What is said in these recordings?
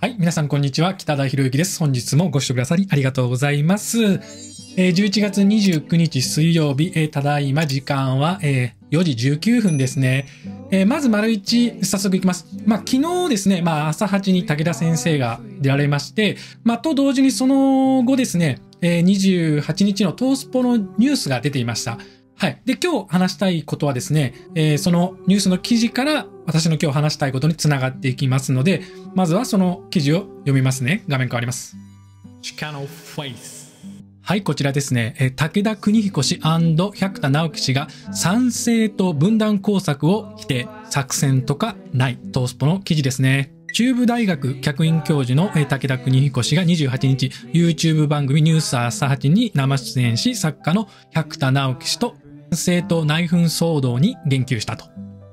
はい、皆さんこんにちは。北田博之です。本日もご視聴くださりありがとうございます。えー、11月29日水曜日、えー、ただいま時間は、えー、4時19分ですね。えー、まず丸一早速いきます。まあ、昨日ですね、まあ、朝8に武田先生が出られまして、まあ、と同時にその後ですね、えー、28日のトースポのニュースが出ていました。はい。で、今日話したいことはですね、えー、そのニュースの記事から私の今日話したいことにつながっていきますので、まずはその記事を読みますね。画面変わります。はい、こちらですね。武田邦彦氏百田直樹氏が賛成と分断工作を否定、作戦とかない、トースポの記事ですね。中部大学客員教授の武田邦彦氏が28日、YouTube 番組ニュース朝8に生出演し、作家の百田直樹氏と賛成党内紛騒動に言及したと。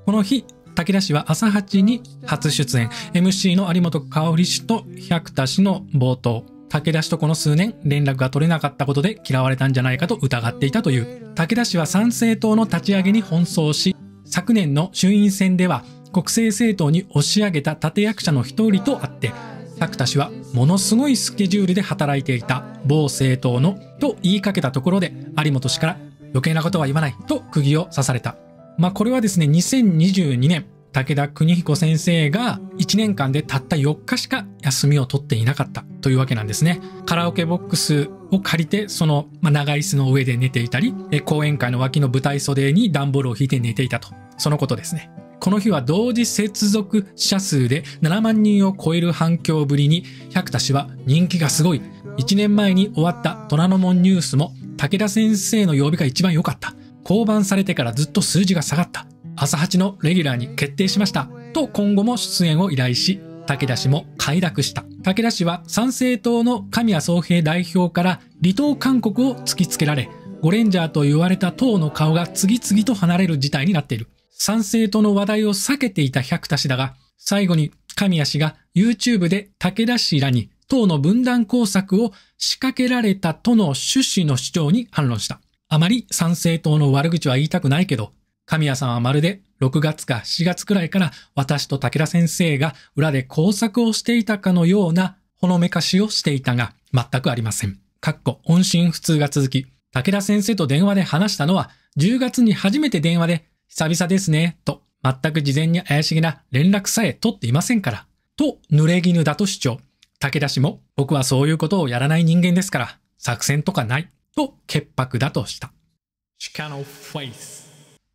この日、武田氏は朝8に初出演、MC の有本香織氏と百田氏の冒頭、武田氏とこの数年連絡が取れなかったことで嫌われたんじゃないかと疑っていたという。武田氏は参政党の立ち上げに奔走し、昨年の衆院選では国政政党に押し上げた立役者の一人とあって、百田氏はものすごいスケジュールで働いていた某政党のと言いかけたところで有本氏から余計なことは言わないと釘を刺された。まあ、これはですね、2022年、武田邦彦先生が1年間でたった4日しか休みを取っていなかったというわけなんですね。カラオケボックスを借りて、その長椅子の上で寝ていたり、講演会の脇の舞台袖に段ボールを引いて寝ていたと。そのことですね。この日は同時接続者数で7万人を超える反響ぶりに、百田氏は人気がすごい。1年前に終わった虎ノ門ニュースも、武田先生の曜日が一番良かった。降板されてからずっと数字が下がった。朝8のレギュラーに決定しました。と今後も出演を依頼し、武田氏も快諾した。武田氏は参政党の神谷総平代表から離党勧告を突きつけられ、ゴレンジャーと言われた党の顔が次々と離れる事態になっている。参政党の話題を避けていた百田氏だが、最後に神谷氏が YouTube で武田氏らに党の分断工作を仕掛けられたとの趣旨の主張に反論した。あまり賛成党の悪口は言いたくないけど、神谷さんはまるで6月か7月くらいから私と武田先生が裏で工作をしていたかのようなほのめかしをしていたが、全くありません。かっこ音信不通が続き、武田先生と電話で話したのは、10月に初めて電話で、久々ですね、と、全く事前に怪しげな連絡さえ取っていませんから、と、濡れ衣だと主張。武田氏も、僕はそういうことをやらない人間ですから、作戦とかない、と潔白だとした。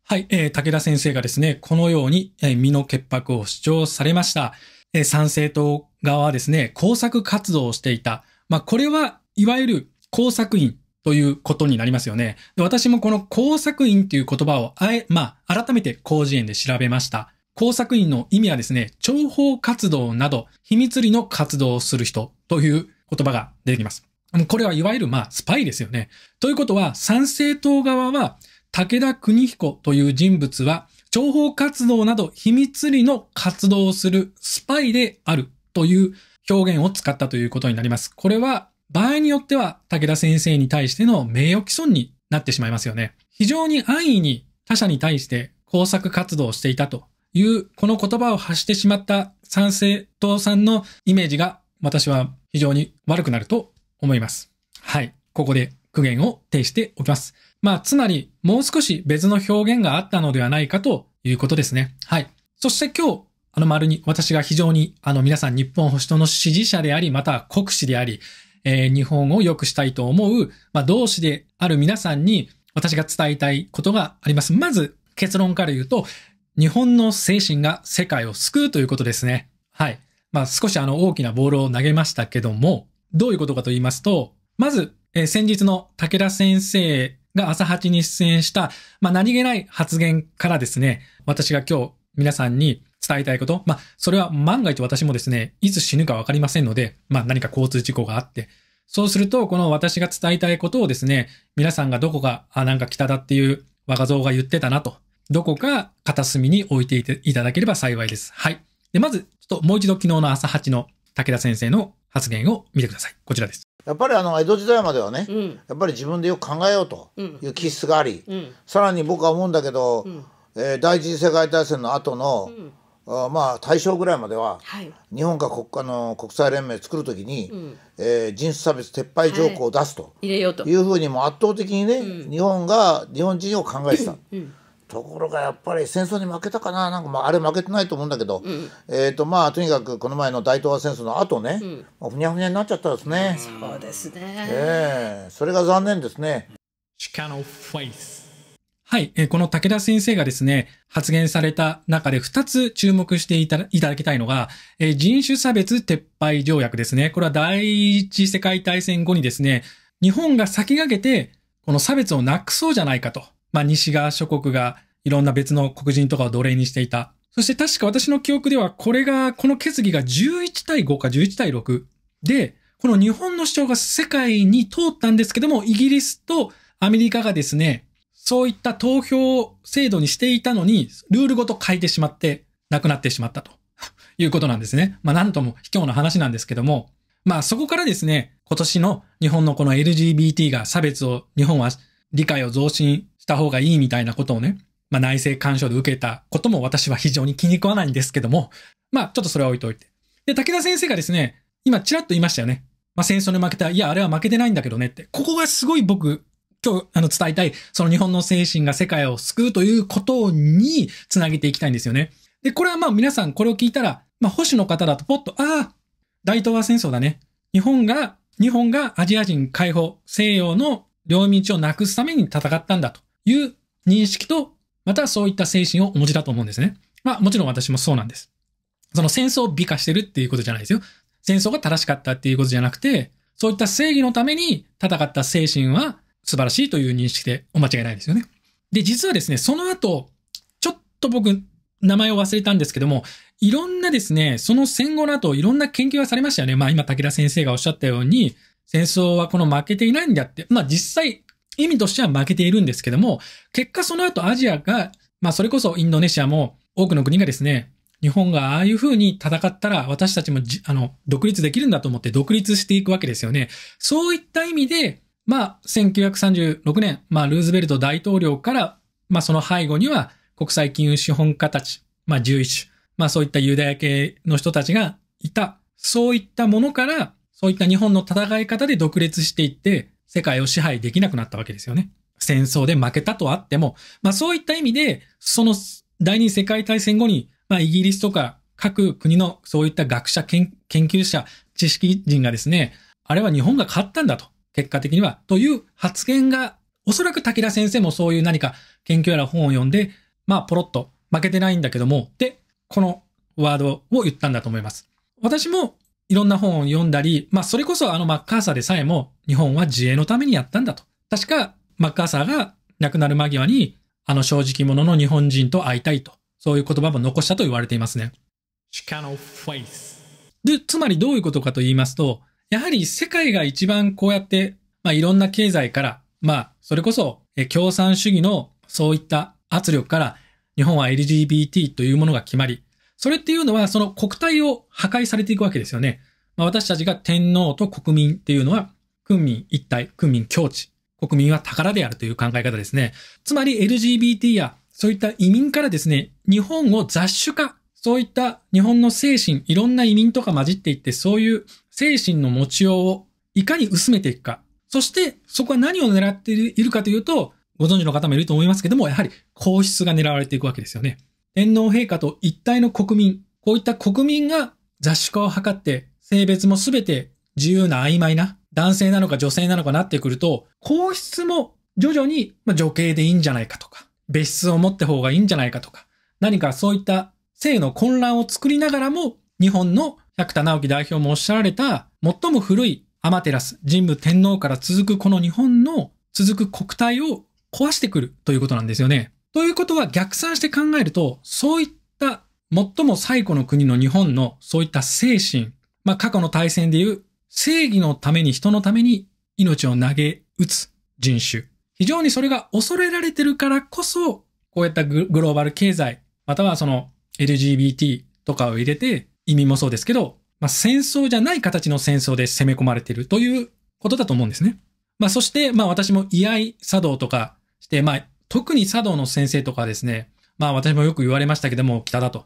はい、えー、武田先生がですね、このように、えー、身の潔白を主張されました。えー、参政党側はですね、工作活動をしていた。まあ、これはいわゆる工作員ということになりますよね。で私もこの工作員という言葉をあえ、まあ、改めて広辞苑で調べました。工作員の意味はですね、諜報活動など、秘密裏の活動をする人という言葉が出てきます。これはいわゆるまあスパイですよね。ということは参政党側は武田邦彦という人物は情報活動など秘密裏の活動をするスパイであるという表現を使ったということになります。これは場合によっては武田先生に対しての名誉毀損になってしまいますよね。非常に安易に他者に対して工作活動をしていたというこの言葉を発してしまった参政党さんのイメージが私は非常に悪くなると思います。はい。ここで苦言を呈しておきます。まあ、つまり、もう少し別の表現があったのではないかということですね。はい。そして今日、あの丸に、私が非常に、あの皆さん日本保守党の支持者であり、また国士であり、えー、日本を良くしたいと思う、まあ、同志である皆さんに、私が伝えたいことがあります。まず、結論から言うと、日本の精神が世界を救うということですね。はい。まあ、少しあの大きなボールを投げましたけども、どういうことかと言いますと、まず、えー、先日の武田先生が朝8に出演した、まあ、何気ない発言からですね、私が今日皆さんに伝えたいこと、まあ、それは万が一私もですね、いつ死ぬかわかりませんので、まあ、何か交通事故があって、そうすると、この私が伝えたいことをですね、皆さんがどこか、あ、なんか北だっていう我が像が言ってたなと、どこか片隅に置いていただければ幸いです。はい。で、まず、ちょっともう一度昨日の朝8の武田先生の発言を見てください。こちらです。やっぱりあの江戸時代まではね、うん、やっぱり自分でよく考えようという気質があり、うん、さらに僕は思うんだけど、うん、えー、第一次世界大戦の後の、うん、あまあ大正ぐらいまでは、はい、日本が国家の国際連盟作る時に、うん、えー、人種差別撤廃条項を出すと,、い、うふうにも圧倒的にね、日本が日本人を考えてた。ところがやっぱり戦争に負けたかななんか、まあ、あれ負けてないと思うんだけど、うん、えーとまあ、とにかくこの前の大東亜戦争の後ね、うんまあ、ふにゃふにゃになっちゃったですね。そうですね、えー、それが残念ですね。はい、えー、この武田先生がですね、発言された中で2つ注目していただきたいのが、えー、人種差別撤廃条約ですね。これは第一次世界大戦後にですね、日本が先駆けて、この差別をなくそうじゃないかと。まあ、西側諸国がいろんな別の黒人とかを奴隷にしていた。そして確か私の記憶では、これが、この決議が11対5か11対6で、この日本の主張が世界に通ったんですけども、イギリスとアメリカがですね、そういった投票制度にしていたのに、ルールごと変えてしまって、なくなってしまったと いうことなんですね。まあなんとも卑怯な話なんですけども、まあそこからですね、今年の日本のこの LGBT が差別を日本は理解を増進した方がいいみたいなことをね、まあ、内政干渉で受けたことも私は非常に気に食わないんですけども、まあ、ちょっとそれは置いておいて。で、武田先生がですね、今ちらっと言いましたよね。まあ、戦争に負けた、いや、あれは負けてないんだけどねって。ここがすごい僕、今日、あの、伝えたい、その日本の精神が世界を救うということにつなげていきたいんですよね。で、これはまあ皆さんこれを聞いたら、まあ保守の方だとポッと、ああ、大東亜戦争だね。日本が、日本がアジア人解放、西洋の領民地をなくすために戦ったんだという認識と、またそういった精神をお持ちだと思うんですね。まあもちろん私もそうなんです。その戦争を美化してるっていうことじゃないですよ。戦争が正しかったっていうことじゃなくて、そういった正義のために戦った精神は素晴らしいという認識でお間違いないですよね。で、実はですね、その後、ちょっと僕、名前を忘れたんですけども、いろんなですね、その戦後の後、いろんな研究がされましたよね。まあ今、武田先生がおっしゃったように、戦争はこの負けていないんだって、まあ実際意味としては負けているんですけども、結果その後アジアが、まあそれこそインドネシアも多くの国がですね、日本がああいう風に戦ったら私たちもあの独立できるんだと思って独立していくわけですよね。そういった意味で、まあ1936年、まあルーズベルト大統領から、まあその背後には国際金融資本家たち、まあ11まあそういったユダヤ系の人たちがいた、そういったものから、そういった日本の戦い方で独立していって、世界を支配できなくなったわけですよね。戦争で負けたとあっても、まあそういった意味で、その第二次世界大戦後に、まあイギリスとか各国のそういった学者、研究者、知識人がですね、あれは日本が勝ったんだと、結果的には、という発言が、おそらく武田先生もそういう何か研究やら本を読んで、まあポロッと負けてないんだけども、で、このワードを言ったんだと思います。私もいろんな本を読んだり、まあ、それこそあのマッカーサーでさえも、日本は自衛のためにやったんだと。確か、マッカーサーが亡くなる間際に、あの正直者の日本人と会いたいと、そういう言葉も残したと言われていますね。で、つまりどういうことかと言いますと、やはり世界が一番こうやって、まあ、いろんな経済から、まあ、それこそ、共産主義のそういった圧力から、日本は LGBT というものが決まり、それっていうのは、その国体を破壊されていくわけですよね。まあ、私たちが天皇と国民っていうのは、君民一体、君民境地、国民は宝であるという考え方ですね。つまり LGBT やそういった移民からですね、日本を雑種化、そういった日本の精神、いろんな移民とか混じっていって、そういう精神の持ちようをいかに薄めていくか。そして、そこは何を狙っているかというと、ご存知の方もいると思いますけども、やはり皇室が狙われていくわけですよね。天皇陛下と一体の国民、こういった国民が雑種化を図って、性別も全て自由な曖昧な、男性なのか女性なのかなってくると、皇室も徐々に、ま女系でいいんじゃないかとか、別室を持った方がいいんじゃないかとか、何かそういった性の混乱を作りながらも、日本の百田直樹代表もおっしゃられた、最も古いアマテラス、神武天皇から続くこの日本の続く国体を壊してくるということなんですよね。ということは逆算して考えると、そういった最も最古の国の日本のそういった精神、まあ過去の大戦でいう正義のために人のために命を投げ打つ人種。非常にそれが恐れられてるからこそ、こういったグローバル経済、またはその LGBT とかを入れて、意味もそうですけど、まあ、戦争じゃない形の戦争で攻め込まれているということだと思うんですね。まあ、そして、まあ、私も居合作動とかして、まあ、特に茶道の先生とかですね、まあ私もよく言われましたけども、北だと。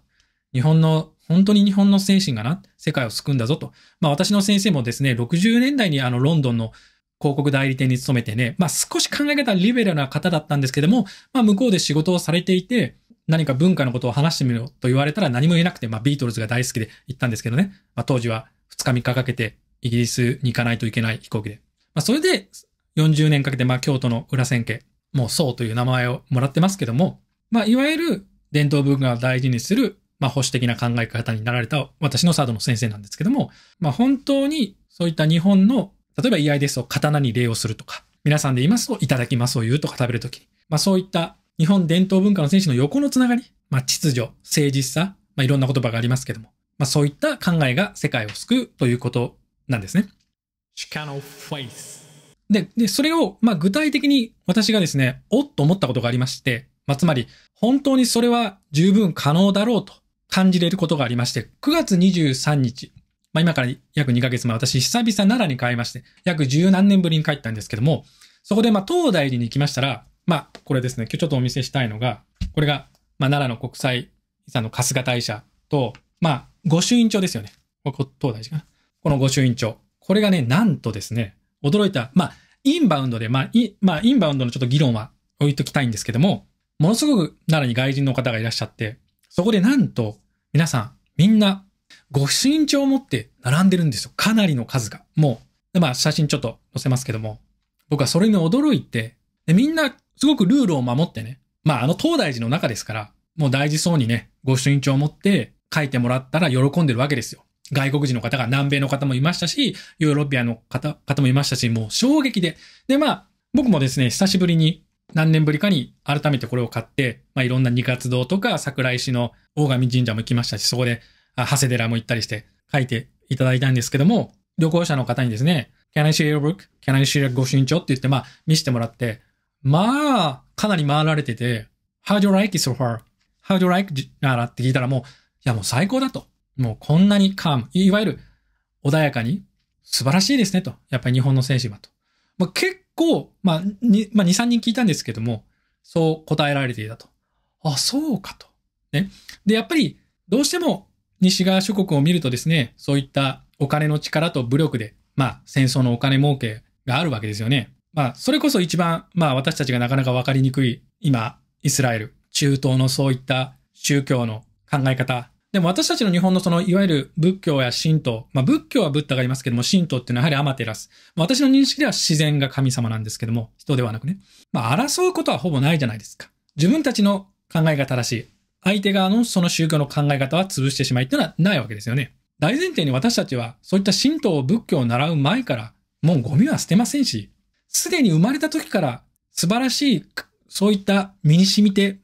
日本の、本当に日本の精神がな、世界を救うんだぞと。まあ私の先生もですね、60年代にあのロンドンの広告代理店に勤めてね、まあ少し考え方はリベラルな方だったんですけども、まあ向こうで仕事をされていて、何か文化のことを話してみろと言われたら何も言えなくて、まあビートルズが大好きで行ったんですけどね。まあ当時は2日3日かけてイギリスに行かないといけない飛行機で。まあそれで40年かけてまあ京都の裏千家、もうそうという名前をもらってますけども、まあ、いわゆる伝統文化を大事にする、まあ、保守的な考え方になられた私のサードの先生なんですけども、まあ、本当にそういった日本の、例えば居合ですを刀に礼をするとか、皆さんで言いますと、いただきますを言うとか食べるとき、まあ、そういった日本伝統文化の選手の横のつながり、まあ、秩序、誠実さ、まあ、いろんな言葉がありますけども、まあ、そういった考えが世界を救うということなんですね。Chicano Face で、で、それを、まあ、具体的に私がですね、おっと思ったことがありまして、まあ、つまり、本当にそれは十分可能だろうと感じれることがありまして、9月23日、まあ、今から約2ヶ月前、私、久々奈良に帰りまして、約十何年ぶりに帰ったんですけども、そこで、ま東大寺に行きましたら、まあ、これですね、今日ちょっとお見せしたいのが、これが、ま奈良の国際遺産の春日大社と、まあ、御朱印帳ですよね。ここ、東大寺かな。この御朱印帳。これがね、なんとですね、驚いた。まあ、インバウンドで、まあ、い、まあ、インバウンドのちょっと議論は置いときたいんですけども、ものすごく奈良に外人の方がいらっしゃって、そこでなんと、皆さん、みんな、ご身長を持って並んでるんですよ。かなりの数が。もう、まあ、写真ちょっと載せますけども、僕はそれに驚いて、で、みんな、すごくルールを守ってね、まあ、あの東大寺の中ですから、もう大事そうにね、ご身長を持って書いてもらったら喜んでるわけですよ。外国人の方が南米の方もいましたし、ヨーロピアの方、方もいましたし、もう衝撃で。で、まあ、僕もですね、久しぶりに、何年ぶりかに改めてこれを買って、まあいろんな二活堂とか桜井市の大神神社も行きましたし、そこで、あ長谷寺も行ったりして書いていただいたんですけども、旅行者の方にですね、Can I see your book? Can I see your ご身長って言って、まあ見せてもらって、まあ、かなり回られてて、How do you like it so far?How do you like ならって聞いたらもう、いやもう最高だと。もうこんなにカーム、いわゆる穏やかに素晴らしいですねと。やっぱり日本の選手はと。まあ、結構、まあ、まあ、2、3人聞いたんですけども、そう答えられていたと。あ、そうかと。ね。で、やっぱりどうしても西側諸国を見るとですね、そういったお金の力と武力で、まあ、戦争のお金儲けがあるわけですよね。まあ、それこそ一番、まあ、私たちがなかなかわかりにくい、今、イスラエル、中東のそういった宗教の考え方、でも私たちの日本のその、いわゆる仏教や神道、まあ仏教はブッダがいますけども、神道っていうのはやはりアマテラス。まあ、私の認識では自然が神様なんですけども、人ではなくね。まあ争うことはほぼないじゃないですか。自分たちの考えが正しい。相手側のその宗教の考え方は潰してしまいっていうのはないわけですよね。大前提に私たちは、そういった神道を仏教を習う前から、もうゴミは捨てませんし、すでに生まれた時から素晴らしい、そういった身に染みて、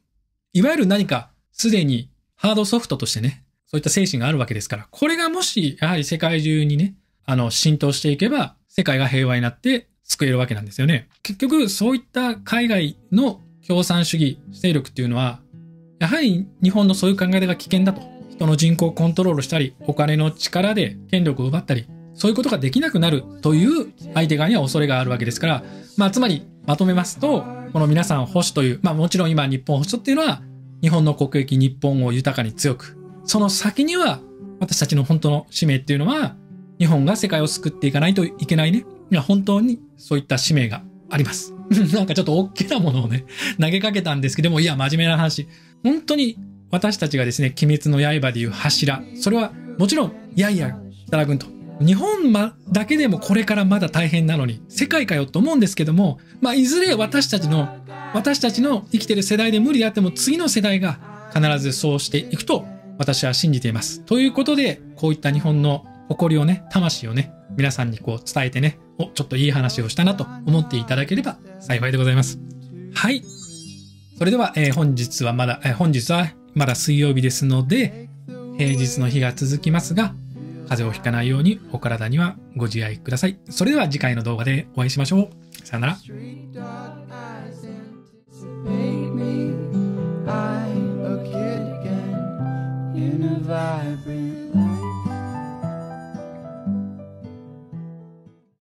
いわゆる何かすでにハードソフトとしてね、そういった精神があるわけですから、これがもし、やはり世界中にね、あの、浸透していけば、世界が平和になって救えるわけなんですよね。結局、そういった海外の共産主義勢力っていうのは、やはり日本のそういう考え方が危険だと。人の人口をコントロールしたり、お金の力で権力を奪ったり、そういうことができなくなるという相手側には恐れがあるわけですから、まあ、つまり、まとめますと、この皆さん保守という、まあもちろん今日本保守っていうのは日本の国益、日本を豊かに強く、その先には私たちの本当の使命っていうのは、日本が世界を救っていかないといけないね。いや、本当にそういった使命があります。なんかちょっと大きなものをね、投げかけたんですけども、いや、真面目な話。本当に私たちがですね、鬼滅の刃でいう柱。それは、もちろん、いやいや、北田君と日本、ま、だけでもこれからまだ大変なのに世界かよと思うんですけども、まあ、いずれ私たちの私たちの生きてる世代で無理であっても次の世代が必ずそうしていくと私は信じています。ということでこういった日本の誇りをね魂をね皆さんにこう伝えてねおちょっといい話をしたなと思っていただければ幸いでございます。はい。それでは、えー、本日はまだ、えー、本日はまだ水曜日ですので平日の日が続きますが風邪をひかないようにお体にはご自愛ください。それでは次回の動画でお会いしましょう。さよなら。